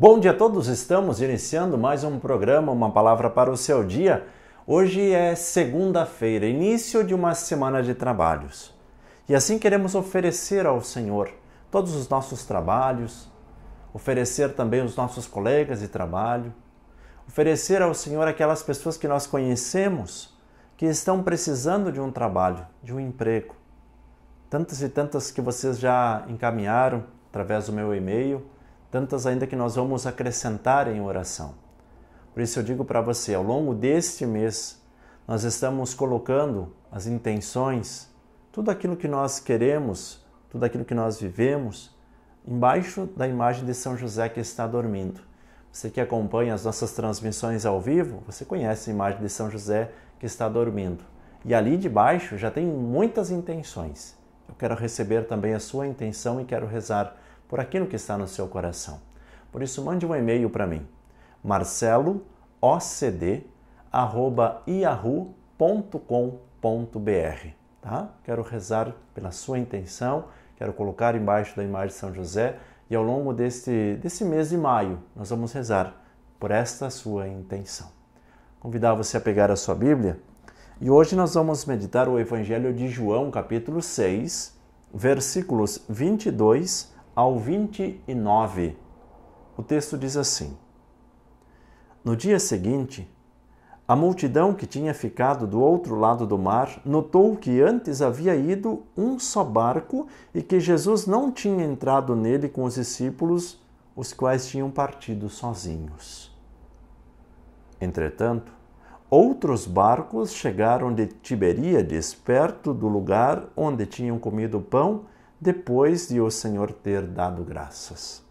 Bom dia a todos, estamos iniciando mais um programa, uma palavra para o seu dia. Hoje é segunda-feira, início de uma semana de trabalhos. E assim queremos oferecer ao Senhor todos os nossos trabalhos, oferecer também os nossos colegas de trabalho, oferecer ao Senhor aquelas pessoas que nós conhecemos que estão precisando de um trabalho, de um emprego. Tantas e tantas que vocês já encaminharam através do meu e-mail tantas ainda que nós vamos acrescentar em oração. Por isso eu digo para você, ao longo deste mês, nós estamos colocando as intenções, tudo aquilo que nós queremos, tudo aquilo que nós vivemos, embaixo da imagem de São José que está dormindo. Você que acompanha as nossas transmissões ao vivo, você conhece a imagem de São José que está dormindo. E ali debaixo já tem muitas intenções. Eu quero receber também a sua intenção e quero rezar por aquilo que está no seu coração. Por isso, mande um e-mail para mim, marceloocd.yahoo.com.br. Tá? Quero rezar pela sua intenção, quero colocar embaixo da imagem de São José e ao longo deste, desse mês de maio nós vamos rezar por esta sua intenção. Convidar você a pegar a sua Bíblia e hoje nós vamos meditar o Evangelho de João, capítulo 6, versículos 22 ao 29, o texto diz assim: No dia seguinte, a multidão que tinha ficado do outro lado do mar notou que antes havia ido um só barco e que Jesus não tinha entrado nele com os discípulos, os quais tinham partido sozinhos. Entretanto, outros barcos chegaram de Tiberíades, perto do lugar onde tinham comido pão depois de o Senhor ter dado graças.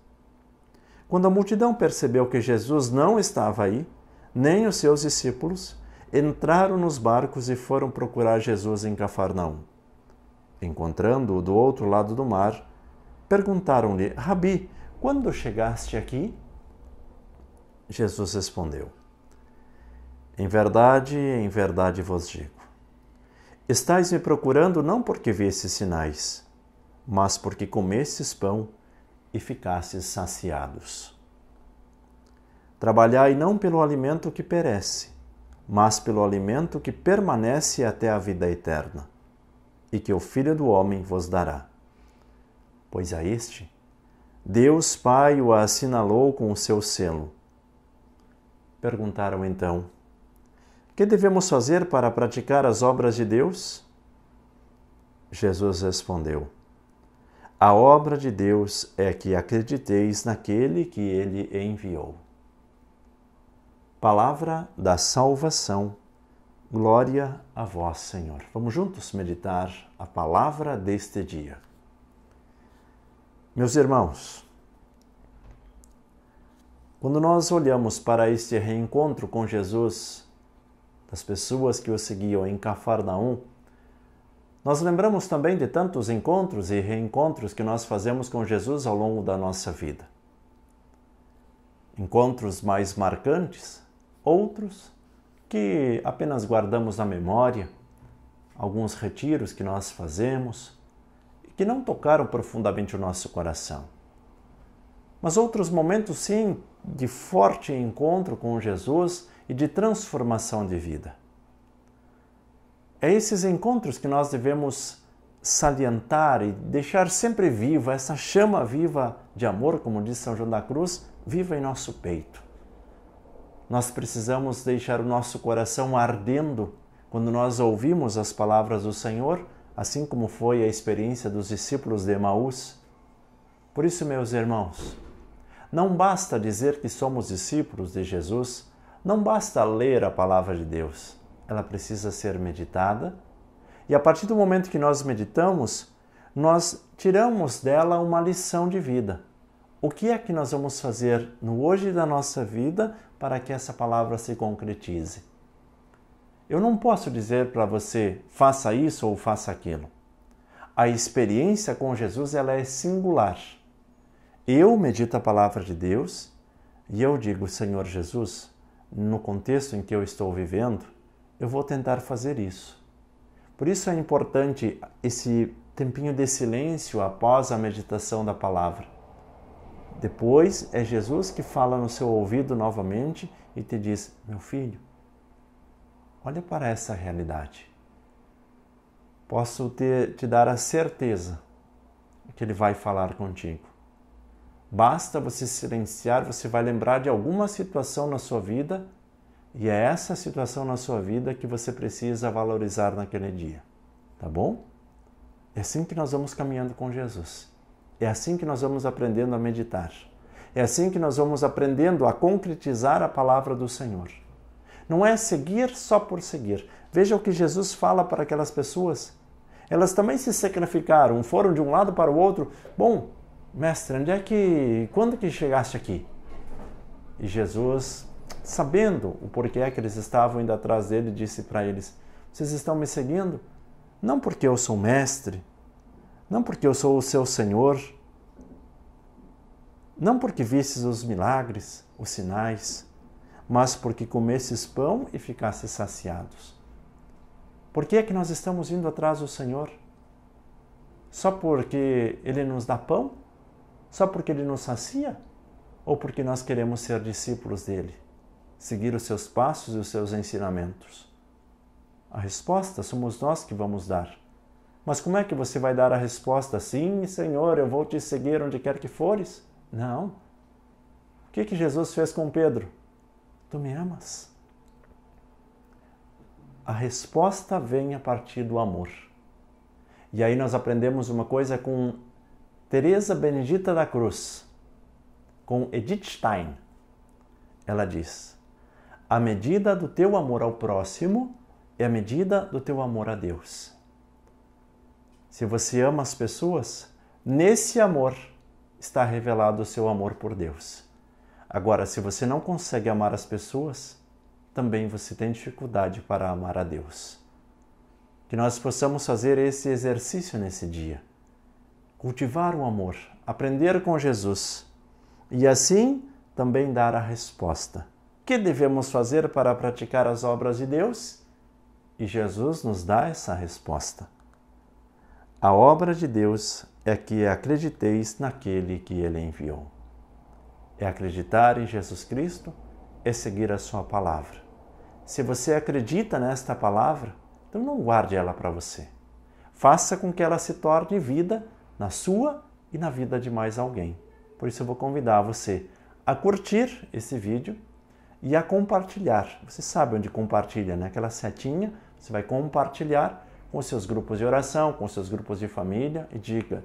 Quando a multidão percebeu que Jesus não estava aí, nem os seus discípulos, entraram nos barcos e foram procurar Jesus em Cafarnaum. Encontrando-o do outro lado do mar, perguntaram-lhe: Rabi, quando chegaste aqui? Jesus respondeu: Em verdade, em verdade vos digo. Estais me procurando não porque vistes sinais, mas porque comestes pão e ficastes saciados. Trabalhai não pelo alimento que perece, mas pelo alimento que permanece até a vida eterna, e que o Filho do Homem vos dará. Pois a este, Deus Pai o assinalou com o seu selo. Perguntaram então: Que devemos fazer para praticar as obras de Deus? Jesus respondeu: a obra de Deus é que acrediteis naquele que ele enviou. Palavra da salvação. Glória a vós, Senhor. Vamos juntos meditar a palavra deste dia. Meus irmãos, quando nós olhamos para este reencontro com Jesus, das pessoas que o seguiam em Cafarnaum, nós lembramos também de tantos encontros e reencontros que nós fazemos com Jesus ao longo da nossa vida. Encontros mais marcantes, outros que apenas guardamos na memória, alguns retiros que nós fazemos que não tocaram profundamente o nosso coração. Mas outros momentos, sim, de forte encontro com Jesus e de transformação de vida. É esses encontros que nós devemos salientar e deixar sempre viva essa chama viva de amor, como diz São João da Cruz, viva em nosso peito. Nós precisamos deixar o nosso coração ardendo quando nós ouvimos as palavras do Senhor, assim como foi a experiência dos discípulos de Emaús. Por isso, meus irmãos, não basta dizer que somos discípulos de Jesus, não basta ler a palavra de Deus ela precisa ser meditada. E a partir do momento que nós meditamos, nós tiramos dela uma lição de vida. O que é que nós vamos fazer no hoje da nossa vida para que essa palavra se concretize? Eu não posso dizer para você faça isso ou faça aquilo. A experiência com Jesus ela é singular. Eu medito a palavra de Deus e eu digo, Senhor Jesus, no contexto em que eu estou vivendo, eu vou tentar fazer isso. Por isso é importante esse tempinho de silêncio após a meditação da palavra. Depois é Jesus que fala no seu ouvido novamente e te diz: Meu filho, olha para essa realidade. Posso te, te dar a certeza que Ele vai falar contigo. Basta você silenciar, você vai lembrar de alguma situação na sua vida e é essa situação na sua vida que você precisa valorizar naquele dia, tá bom? É assim que nós vamos caminhando com Jesus. É assim que nós vamos aprendendo a meditar. É assim que nós vamos aprendendo a concretizar a palavra do Senhor. Não é seguir só por seguir. Veja o que Jesus fala para aquelas pessoas. Elas também se sacrificaram, foram de um lado para o outro. Bom, mestre, onde é que. quando que chegaste aqui? E Jesus sabendo o porquê que eles estavam indo atrás dele, disse para eles: Vocês estão me seguindo? Não porque eu sou mestre, não porque eu sou o seu senhor, não porque visses os milagres, os sinais, mas porque comesses pão e ficasses saciados. Por que é que nós estamos indo atrás do Senhor? Só porque Ele nos dá pão? Só porque Ele nos sacia? Ou porque nós queremos ser discípulos dele? seguir os seus passos e os seus ensinamentos? A resposta somos nós que vamos dar. Mas como é que você vai dar a resposta? Sim, Senhor, eu vou te seguir onde quer que fores? Não. O que, que Jesus fez com Pedro? Tu me amas? A resposta vem a partir do amor. E aí nós aprendemos uma coisa com Teresa Benedita da Cruz, com Edith Stein. Ela diz: a medida do teu amor ao próximo é a medida do teu amor a Deus. Se você ama as pessoas, nesse amor está revelado o seu amor por Deus. Agora, se você não consegue amar as pessoas, também você tem dificuldade para amar a Deus. Que nós possamos fazer esse exercício nesse dia. Cultivar o amor, aprender com Jesus e assim também dar a resposta que devemos fazer para praticar as obras de Deus? E Jesus nos dá essa resposta. A obra de Deus é que acrediteis naquele que ele enviou. É acreditar em Jesus Cristo, é seguir a sua palavra. Se você acredita nesta palavra, então não guarde ela para você. Faça com que ela se torne vida na sua e na vida de mais alguém. Por isso eu vou convidar você a curtir esse vídeo e a compartilhar. Você sabe onde compartilha, né? Aquela setinha, você vai compartilhar com seus grupos de oração, com seus grupos de família e diga: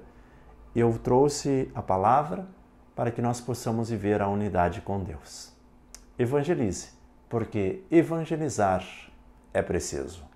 Eu trouxe a palavra para que nós possamos viver a unidade com Deus. Evangelize, porque evangelizar é preciso.